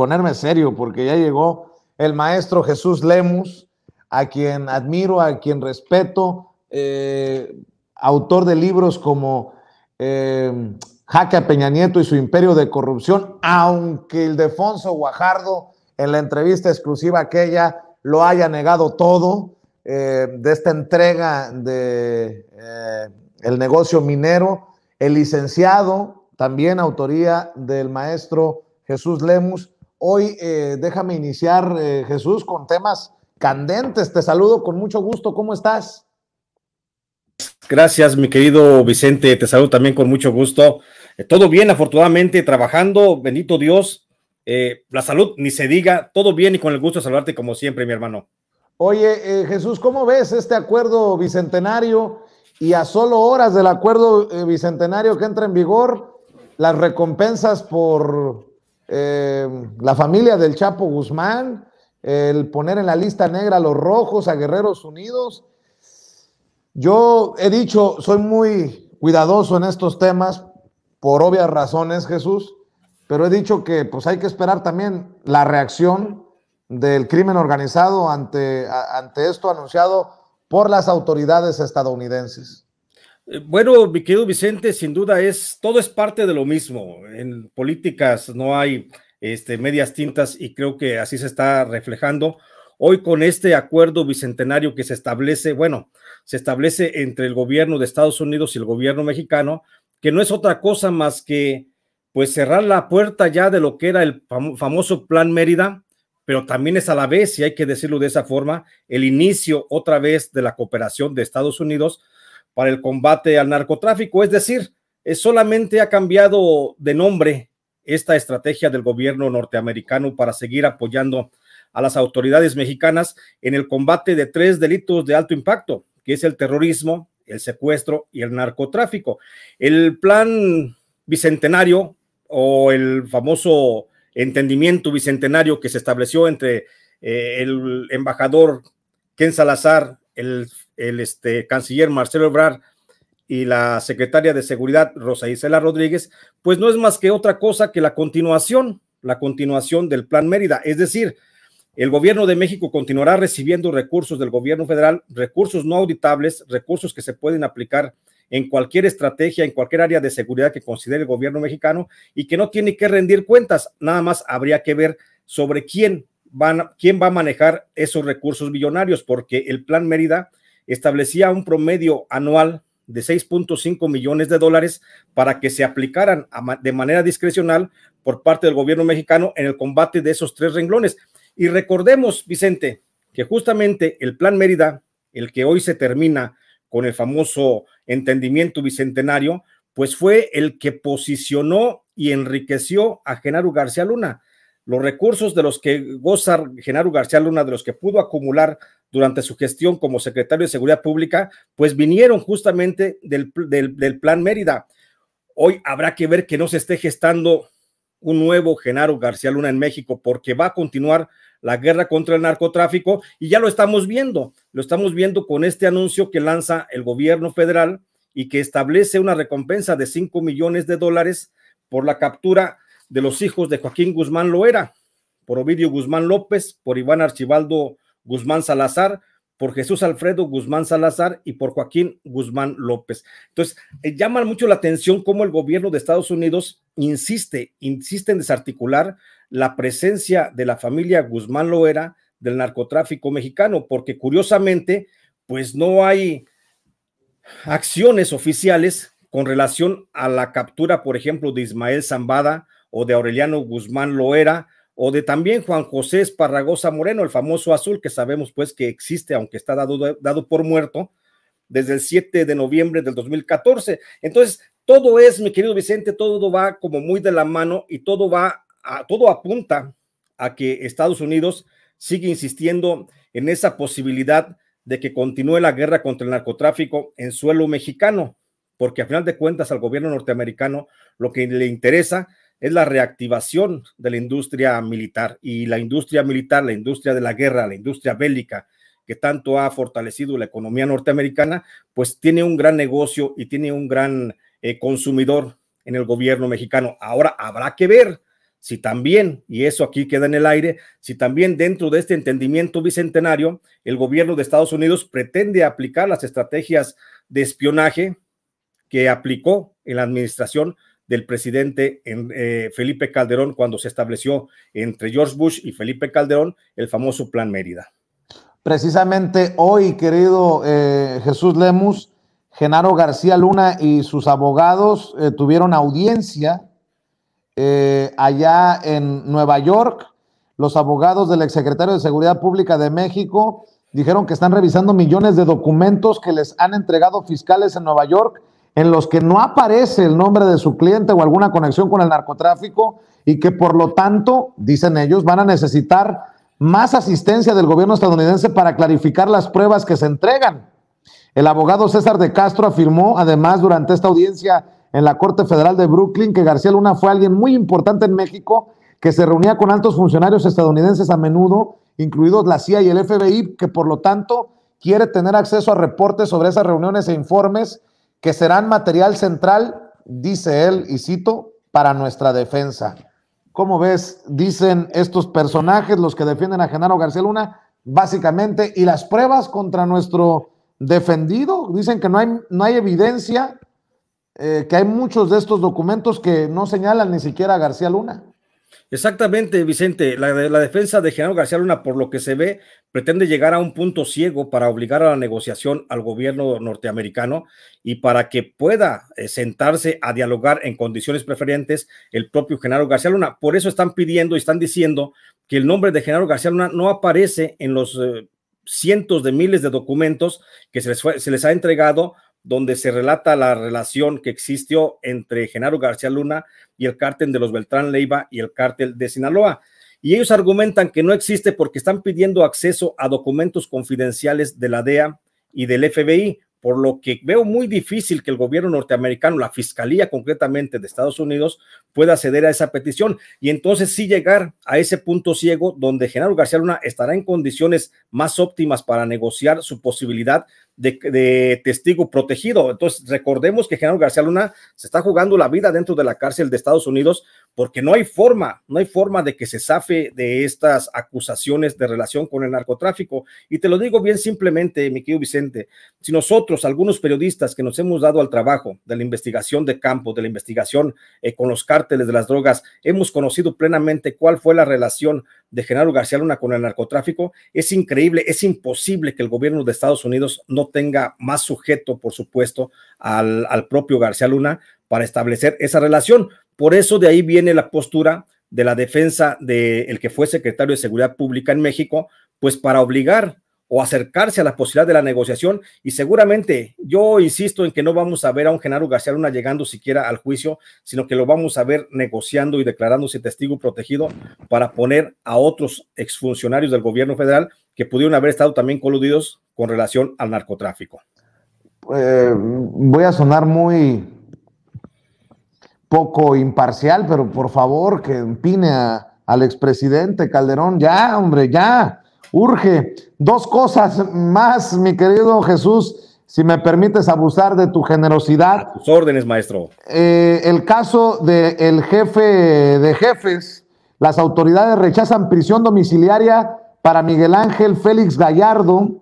ponerme serio porque ya llegó el maestro Jesús Lemus, a quien admiro, a quien respeto, eh, autor de libros como eh, Jaque a Peña Nieto y su imperio de corrupción, aunque el Fonso Guajardo en la entrevista exclusiva aquella lo haya negado todo eh, de esta entrega de el negocio minero, el licenciado, también autoría del maestro Jesús Lemus, Hoy eh, déjame iniciar, eh, Jesús, con temas candentes. Te saludo con mucho gusto. ¿Cómo estás? Gracias, mi querido Vicente. Te saludo también con mucho gusto. Eh, todo bien, afortunadamente, trabajando. Bendito Dios. la salud, ni se diga. Todo bien y con el gusto de saludarte como siempre, mi hermano. Oye, Jesús, ¿cómo ves este acuerdo bicentenario? Y a solo horas del acuerdo bicentenario que entra en vigor, las recompensas por Em, la familia del Chapo Guzmán, el poner en la lista negra a los rojos, a Guerreros Unidos. Yo he dicho, soy muy cuidadoso en estos temas por obvias razones, Jesús, pero he dicho que pues hay que esperar también la reacción del crimen organizado ante, ante esto anunciado por las autoridades estadounidenses. Bueno, mi querido Vicente, sin duda es, todo es parte de lo mismo. En políticas no hay este, medias tintas y creo que así se está reflejando. Hoy con este acuerdo bicentenario que se establece, bueno, se establece entre el gobierno de Estados Unidos y el gobierno mexicano, que no es otra cosa más que pues cerrar la puerta ya de lo que era el famoso Plan Mérida, pero también es a la vez, si hay que decirlo de esa forma, el inicio otra vez de la cooperación de Estados Unidos para el combate al narcotráfico. Es decir, eh, solamente ha cambiado de nombre esta estrategia del gobierno norteamericano para seguir apoyando a las autoridades mexicanas en el combate de tres delitos de alto impacto, que es el terrorismo, el secuestro y el narcotráfico. El plan bicentenario o el famoso entendimiento bicentenario que se estableció entre eh, el embajador Ken Salazar el, este, canciller Marcelo Ebrard y la secretaria de Seguridad Rosa Isela Rodríguez, pues no es más que otra cosa que la continuación, la continuación del Plan Mérida. Es decir, el gobierno de México continuará recibiendo recursos del gobierno federal, recursos no auditables, recursos que se pueden aplicar en cualquier estrategia, en cualquier área de seguridad que considere el gobierno mexicano y que no tiene que rendir cuentas. Nada más habría que ver sobre quién quién va a manejar esos recursos billonarios, porque el Plan Mérida establecía un promedio anual de 6.5 millones de dólares para que se aplicaran de manera discrecional por parte del gobierno mexicano en el combate de esos tres renglones. Y recordemos, Vicente, que justamente el Plan Mérida, el que hoy se termina con el famoso entendimiento bicentenario, pues fue el que posicionó y enriqueció a Genaro García Luna. Los recursos de los que goza Genaro García Luna, de los que pudo acumular durante su gestión como secretario de Seguridad Pública, pues vinieron justamente del, Plan Mérida. Hoy habrá que ver que no se esté gestando un nuevo Genaro García Luna en México, porque va a continuar la guerra contra el narcotráfico y ya lo estamos viendo, lo estamos viendo con este anuncio que lanza el gobierno federal y que establece una recompensa de 5 millones de dólares por la captura de los hijos de Joaquín Guzmán Loera, por Ovidio Guzmán López, por Iván Archibaldo Guzmán Salazar, por Jesús Alfredo Guzmán Salazar y por Joaquín Guzmán López. Entonces, eh, llama mucho la atención cómo el gobierno de Estados Unidos insiste, insiste en desarticular la presencia de la familia Guzmán Loera del narcotráfico mexicano, porque curiosamente, pues no hay acciones oficiales con relación a la captura, por ejemplo, de Ismael Zambada o de Aureliano Guzmán Loera, o de también Juan José Esparragosa Moreno, el famoso azul que sabemos pues que existe, aunque está dado, dado por muerto, desde el 7 de noviembre del 2014. Entonces, todo es, mi querido Vicente, todo va como muy de la mano y todo va, a, todo apunta a que Estados Unidos sigue insistiendo en esa posibilidad de que continúe la guerra contra el narcotráfico en suelo mexicano, porque a final de cuentas al gobierno norteamericano lo que le interesa es la reactivación de la industria militar y la industria militar, la industria de la guerra, la industria bélica que tanto ha fortalecido la economía norteamericana, pues tiene un gran negocio y tiene un gran eh, consumidor en el gobierno mexicano. Ahora habrá que ver si también, y eso aquí queda en el aire, si también dentro de este entendimiento bicentenario, el gobierno de Estados Unidos pretende aplicar las estrategias de espionaje que aplicó en la administración del presidente en, eh, Felipe Calderón cuando se estableció entre George Bush y Felipe Calderón el famoso Plan Mérida. Precisamente hoy, querido eh, Jesús Lemus, Genaro García Luna y sus abogados eh, tuvieron audiencia allá en Nueva York. Los abogados del exsecretario de Seguridad Pública de México dijeron que están revisando millones de documentos que les han entregado fiscales en Nueva York en los que no aparece el nombre de su cliente o alguna conexión con el narcotráfico y que por lo tanto, dicen ellos, van a necesitar más asistencia del gobierno estadounidense para clarificar las pruebas que se entregan. El abogado César de Castro afirmó además durante esta audiencia en la Corte Federal de Brooklyn que García Luna fue alguien muy importante en México que se reunía con altos funcionarios estadounidenses a menudo, incluidos la CIA y el FBI, que por lo tanto quiere tener acceso a reportes sobre esas reuniones e informes que serán material central, dice él, y cito, para nuestra defensa. Como ves? Dicen estos personajes, los que defienden a Genaro García Luna, básicamente, y las pruebas contra nuestro defendido, dicen que no hay, no hay evidencia, eh, que hay muchos de estos documentos que no señalan ni siquiera a García Luna. Exactamente, Vicente. La, la, defensa de Genaro García Luna, por lo que se ve, pretende llegar a un punto ciego para obligar a la negociación al gobierno norteamericano y para que pueda eh, sentarse a dialogar en condiciones preferentes el propio Genaro García Luna. Por eso están pidiendo y están diciendo que el nombre de Genaro García Luna no aparece en los eh, cientos de miles de documentos que se les, se les ha entregado donde se relata la relación que existió entre Genaro García Luna y el cártel de los Beltrán Leiva y el cártel de Sinaloa. Y ellos argumentan que no existe porque están pidiendo acceso a documentos confidenciales de la DEA y del FBI, por lo que veo muy difícil que el gobierno norteamericano, la fiscalía concretamente de Estados Unidos, pueda acceder a esa petición y entonces sí llegar a ese punto ciego donde Genaro García Luna estará en condiciones más óptimas para negociar su posibilidad de, testigo protegido. Entonces, recordemos que general García Luna se está jugando la vida dentro de la cárcel de Estados Unidos porque no hay forma, no hay forma de que se safe de estas acusaciones de relación con el narcotráfico. Y te lo digo bien simplemente, mi querido Vicente, si nosotros, algunos periodistas que nos hemos dado al trabajo de la investigación de campo, de la investigación eh, con los cárteles de las drogas, hemos conocido plenamente cuál fue la relación de Genaro García Luna con el narcotráfico es increíble, es imposible que el gobierno de Estados Unidos no tenga más sujeto, por supuesto, al, al propio García Luna para establecer esa relación. Por eso de ahí viene la postura de la defensa del el que fue secretario de Seguridad Pública en México, pues para obligar o acercarse a la posibilidad de la negociación y seguramente yo insisto en que no vamos a ver a un Genaro García Luna llegando siquiera al juicio, sino que lo vamos a ver negociando y declarándose testigo protegido para poner a otros exfuncionarios del gobierno federal que pudieron haber estado también coludidos con relación al narcotráfico. Eh, voy a sonar muy poco imparcial, pero por favor que empine al expresidente Calderón, ya, hombre, ya urge. Dos cosas más, mi querido Jesús, si me permites abusar de tu generosidad. A tus órdenes, maestro. Eh, el caso del jefe de jefes, las autoridades rechazan prisión domiciliaria para Miguel Ángel Félix Gallardo,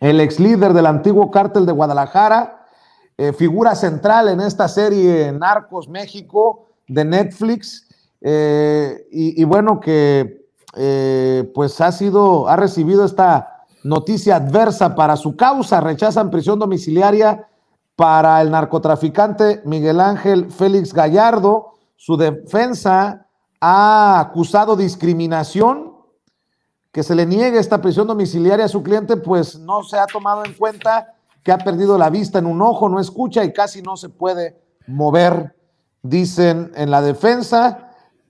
el ex líder del antiguo cártel de Guadalajara, eh, figura central en esta serie Narcos México de Netflix. Eh, y bueno, que eh, pues ha sido, ha recibido esta noticia adversa para su causa. Rechazan prisión domiciliaria para el narcotraficante Miguel Ángel Félix Gallardo. Su defensa ha acusado discriminación, que se le niegue esta prisión domiciliaria a su cliente, pues no se ha tomado en cuenta que ha perdido la vista en un ojo, no escucha y casi no se puede mover, dicen en la defensa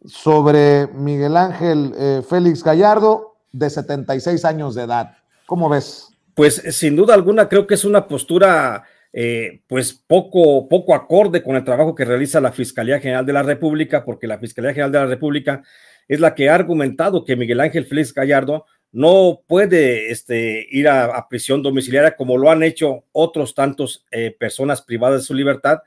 sobre Miguel Ángel eh, Félix Gallardo, de 76 años de edad. ¿Cómo ves? Pues sin duda alguna creo que es una postura eh, pues poco, poco acorde con el trabajo que realiza la Fiscalía General de la República, porque la Fiscalía General de la República es la que ha argumentado que Miguel Ángel Félix Gallardo no puede este, ir a, prisión domiciliaria como lo han hecho otros tantos eh, personas privadas de su libertad,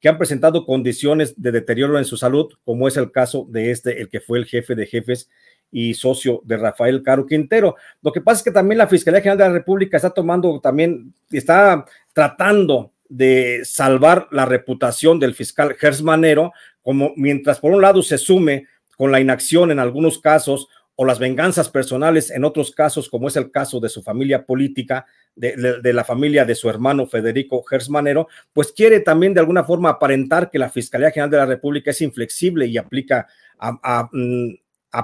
que han presentado condiciones de deterioro en su salud, como es el caso de este, el que fue el jefe de jefes y socio de Rafael Caro Quintero. Lo que pasa es que también la Fiscalía General de la República está tomando también, está tratando de salvar la reputación del fiscal Gersmanero, como mientras por un lado se sume con la inacción en algunos casos o las venganzas personales en otros casos, como es el caso de su familia política, de, la familia de su hermano Federico Gersmanero, pues quiere también de alguna forma aparentar que la Fiscalía General de la República es inflexible y aplica a, mm,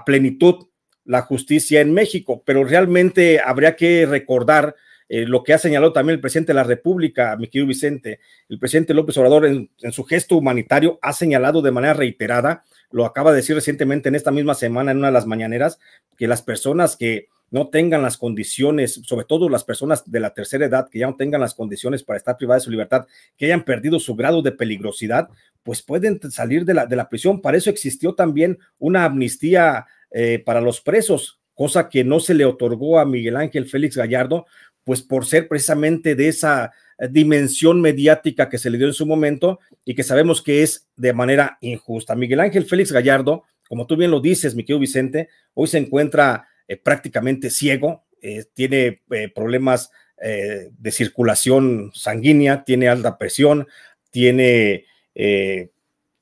plenitud la justicia en México, pero realmente habría que recordar eh, lo que ha señalado también el presidente de la República, mi querido Vicente, el presidente López Obrador en, en, su gesto humanitario ha señalado de manera reiterada, lo acaba de decir recientemente en esta misma semana en una de las mañaneras, que las personas que no tengan las condiciones, sobre todo las personas de la tercera edad que ya no tengan las condiciones para estar privadas de su libertad, que hayan perdido su grado de peligrosidad, pues pueden salir de la, de la prisión. Para eso existió también una amnistía eh, para los presos, cosa que no se le otorgó a Miguel Ángel Félix Gallardo, pues por ser precisamente de esa eh, dimensión mediática que se le dio en su momento y que sabemos que es de manera injusta. Miguel Ángel Félix Gallardo, como tú bien lo dices, mi querido Vicente, hoy se encuentra eh, prácticamente ciego, eh, tiene eh, problemas de circulación sanguínea, tiene alta presión, tiene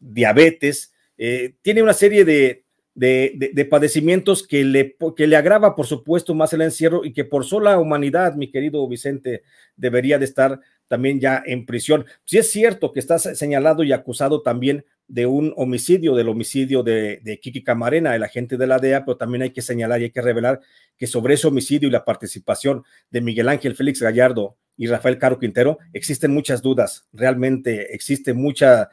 diabetes, tiene una serie de, de, padecimientos que le, que le agrava, por supuesto, más el encierro y que por sola humanidad, mi querido Vicente, debería de estar también ya en prisión. Si es cierto que está señalado y acusado también de un homicidio, del homicidio de, Kiki Camarena, el agente de la DEA, pero también hay que señalar y hay que revelar que sobre ese homicidio y la participación de Miguel Ángel Félix Gallardo y Rafael Caro Quintero, existen muchas dudas, realmente existen muchas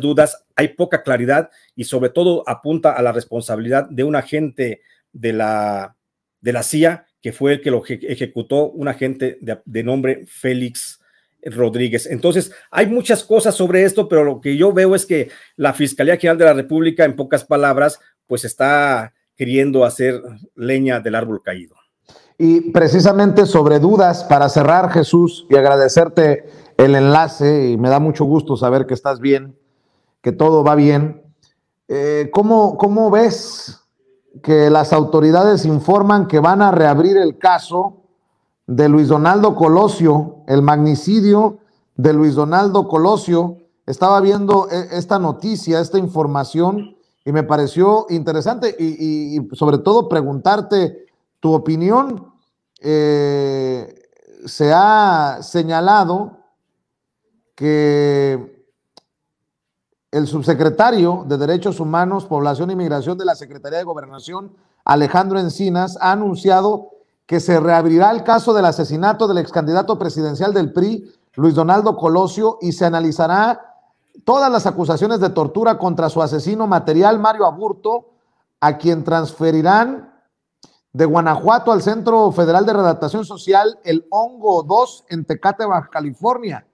dudas, hay poca claridad y sobre todo apunta a la responsabilidad de un agente de la, de la CIA, que fue el que lo ejecutó, un agente de, de nombre Félix Rodríguez. Entonces, hay muchas cosas sobre esto, pero lo que yo veo es que la Fiscalía General de la República, en pocas palabras, pues está queriendo hacer leña del árbol caído. Y precisamente sobre dudas, para cerrar, Jesús, y agradecerte el enlace, y me da mucho gusto saber que estás bien, que todo va bien. Eh, ¿cómo, ¿Cómo ves que las autoridades informan que van a reabrir el caso? de Luis Donaldo Colosio, el magnicidio de Luis Donaldo Colosio. Estaba viendo eh, esta noticia, esta información, y me pareció interesante y, sobre todo preguntarte tu opinión. Eh, se ha señalado que el subsecretario de Derechos Humanos, Población e Inmigración de la Secretaría de Gobernación, Alejandro Encinas, ha anunciado que se reabrirá el caso del asesinato del ex candidato presidencial del PRI, Luis Donaldo Colosio, y se analizará todas las acusaciones de tortura contra su asesino material, Mario Aburto, a quien transferirán de Guanajuato al Centro Federal de Redactación Social, el Hongo 2, en Tecate, Baja California.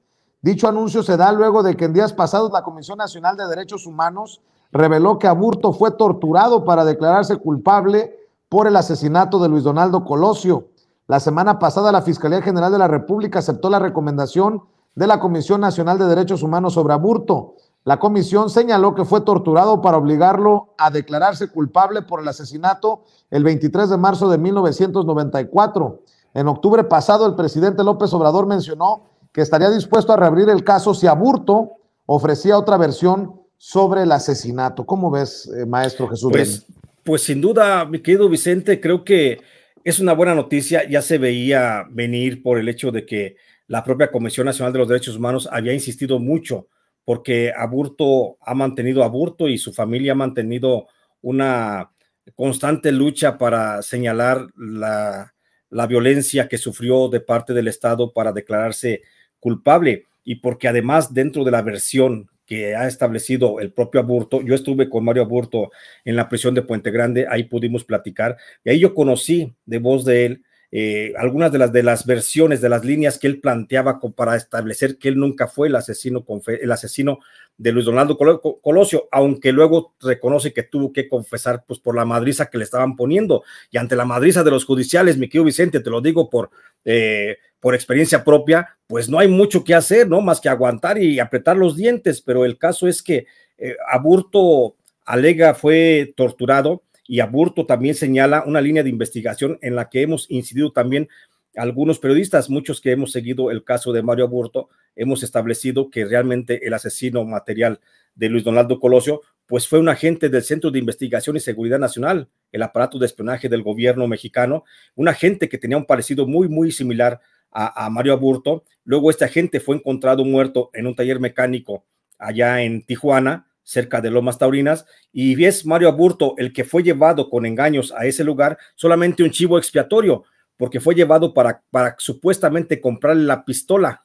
Dicho anuncio se da luego de que en días pasados la Comisión Nacional de Derechos Humanos reveló que Aburto fue torturado para declararse culpable por el asesinato de Luis Donaldo Colosio. La semana pasada la Fiscalía General de la República aceptó la recomendación de la Comisión Nacional de Derechos Humanos sobre aburto. La comisión señaló que fue torturado para obligarlo a declararse culpable por el asesinato el 23 de marzo de 1994. En octubre pasado, el presidente López Obrador mencionó que estaría dispuesto a reabrir el caso si Aburto ofrecía otra versión sobre el asesinato. ¿Cómo ves, eh, maestro Jesús? Pues, pues sin duda, mi querido Vicente, creo que es una buena noticia. Ya se veía venir por el hecho de que la propia Comisión Nacional de los Derechos Humanos había insistido mucho porque Aburto ha mantenido Aburto y su familia ha mantenido una constante lucha para señalar la, la violencia que sufrió de parte del Estado para declararse culpable y porque además dentro de la versión que ha establecido el propio Aburto. Yo estuve con Mario Aburto en la prisión de Puente Grande, ahí pudimos platicar, y ahí yo conocí de voz de él eh, algunas de las, de las versiones, de las líneas que él planteaba para establecer que él nunca fue el asesino, el asesino de Luis Donaldo Colosio, aunque luego reconoce que tuvo que confesar pues, por la madriza que le estaban poniendo. Y ante la madriza de los judiciales, mi querido Vicente, te lo digo por, eh, por experiencia propia, pues no hay mucho que hacer, ¿no? Más que aguantar y apretar los dientes, pero el caso es que eh, Aburto alega fue torturado y Aburto también señala una línea de investigación en la que hemos incidido también algunos periodistas, muchos que hemos seguido el caso de Mario Aburto, hemos establecido que realmente el asesino material de Luis Donaldo Colosio, pues fue un agente del Centro de Investigación y Seguridad Nacional, el aparato de espionaje del gobierno mexicano, un agente que tenía un parecido muy, muy similar a, Mario Aburto. Luego este agente fue encontrado muerto en un taller mecánico allá en Tijuana, cerca de Lomas Taurinas, y es Mario Aburto el que fue llevado con engaños a ese lugar, solamente un chivo expiatorio, porque fue llevado para, para supuestamente comprarle la pistola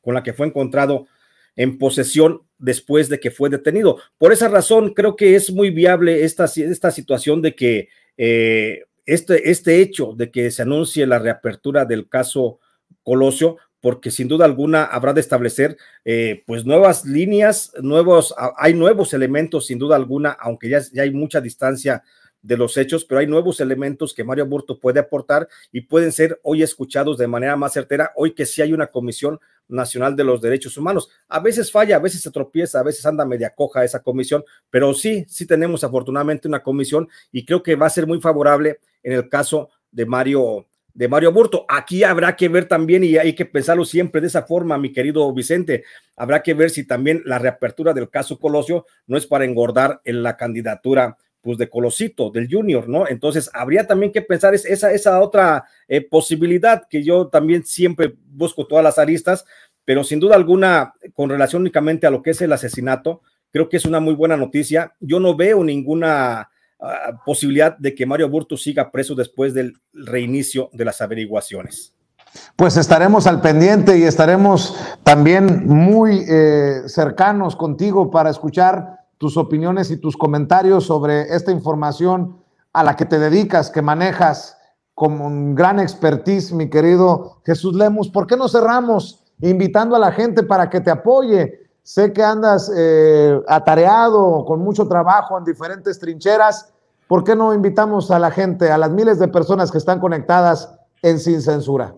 con la que fue encontrado en posesión después de que fue detenido. Por esa razón, creo que es muy viable esta, esta situación de que eh, este, este hecho de que se anuncie la reapertura del caso Colosio, porque sin duda alguna habrá de establecer eh, pues nuevas líneas, nuevos, hay nuevos elementos sin duda alguna, aunque ya, ya hay mucha distancia de los hechos, pero hay nuevos elementos que Mario Burto puede aportar y pueden ser hoy escuchados de manera más certera, hoy que sí hay una Comisión Nacional de los Derechos Humanos. A veces falla, a veces se tropieza, a veces anda media coja esa comisión, pero sí, sí tenemos afortunadamente una comisión y creo que va a ser muy favorable en el caso de Mario de Mario Aburto, Aquí habrá que ver también, y hay que pensarlo siempre de esa forma, mi querido Vicente, habrá que ver si también la reapertura del caso Colosio no es para engordar en la candidatura pues de Colosito, del Junior, ¿no? Entonces, habría también que pensar esa, esa otra eh, posibilidad que yo también siempre busco todas las aristas, pero sin duda alguna, con relación únicamente a lo que es el asesinato, creo que es una muy buena noticia. Yo no veo ninguna Ah, posibilidad de que Mario Burto siga preso después del reinicio de las averiguaciones. Pues estaremos al pendiente y estaremos también muy eh, cercanos contigo para escuchar tus opiniones y tus comentarios sobre esta información a la que te dedicas, que manejas con gran expertise, mi querido Jesús Lemus. ¿Por qué no cerramos invitando a la gente para que te apoye? Sé que andas eh, atareado, con mucho trabajo en diferentes trincheras, ¿por qué no invitamos a la gente, a las miles de personas que están conectadas en Sin Censura?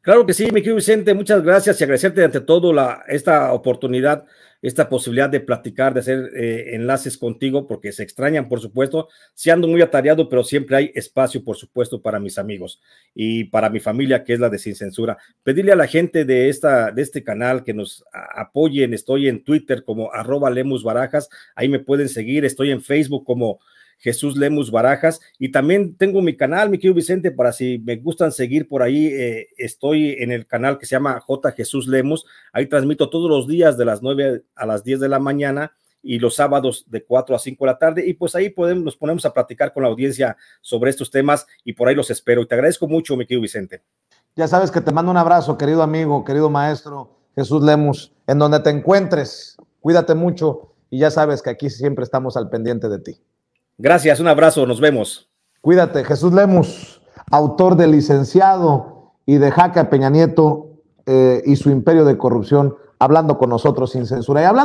Claro que sí, mi querido Vicente, muchas gracias y agradecerte ante todo la, esta oportunidad, esta posibilidad de platicar, de hacer eh, enlaces contigo, porque se extrañan, por supuesto. Si ando muy atareado, pero siempre hay espacio, por supuesto, para mis amigos y para mi familia, que es la de Sin Censura. Pedirle a la gente de, esta, de este canal que nos apoyen. Estoy en Twitter como arroba Lemus Barajas, ahí me pueden seguir. Estoy en Facebook como Jesús Lemus Barajas. Y también tengo mi canal, mi querido Vicente, para si me gustan seguir por ahí, eh, estoy en el canal que se llama J. Jesús Lemus. Ahí transmito todos los días de las 9 a las 10 de la mañana y los sábados de 4 a 5 de la tarde. Y pues ahí podemos, nos ponemos a platicar con la audiencia sobre estos temas y por ahí los espero. Y te agradezco mucho, mi querido Vicente. Ya sabes que te mando un abrazo, querido amigo, querido maestro Jesús Lemus, en donde te encuentres. Cuídate mucho y ya sabes que aquí siempre estamos al pendiente de ti. Gracias, un abrazo, nos vemos. Cuídate, Jesús Lemus, autor de Licenciado y de a Peña Nieto eh, y su imperio de corrupción, hablando con nosotros sin censura y hablando.